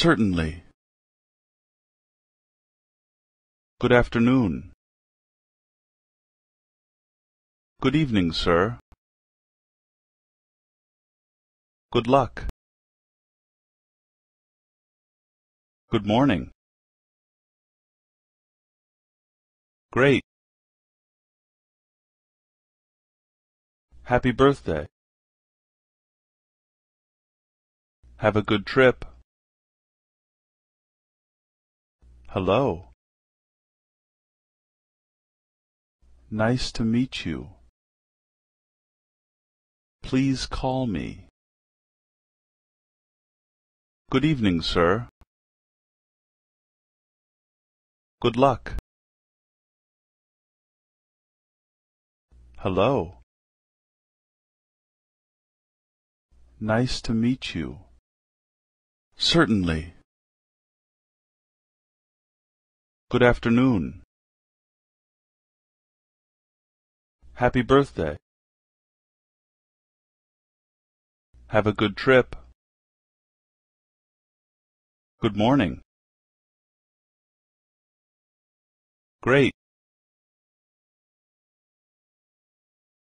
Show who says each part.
Speaker 1: Certainly. Good afternoon. Good evening, sir. Good luck. Good morning. Great. Happy birthday. Have a good trip. Hello. Nice to meet you. Please call me. Good evening, sir. Good luck. Hello. Nice to meet you. Certainly. Good afternoon. Happy birthday. Have a good trip. Good morning. Great.